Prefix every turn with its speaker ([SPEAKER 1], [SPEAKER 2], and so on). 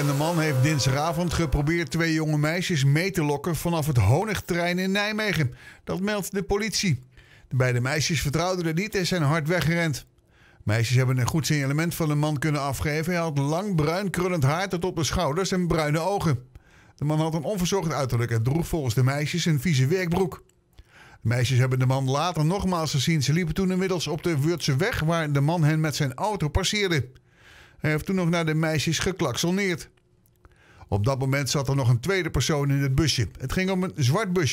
[SPEAKER 1] onbekende man heeft dinsdagavond geprobeerd twee jonge meisjes mee te lokken vanaf het Honigtrein in Nijmegen. Dat meldt de politie. De beide meisjes vertrouwden er niet en zijn hard weggerend. Meisjes hebben een goed signalement van de man kunnen afgeven. Hij had lang bruin krullend haar tot op de schouders en bruine ogen. De man had een onverzorgd uiterlijk en droeg volgens de meisjes een vieze werkbroek. De meisjes hebben de man later nogmaals gezien. Ze liepen toen inmiddels op de Wurtse weg waar de man hen met zijn auto passeerde. Hij heeft toen nog naar de meisjes geklaksoneerd. Op dat moment zat er nog een tweede persoon in het busje. Het ging om een zwart busje.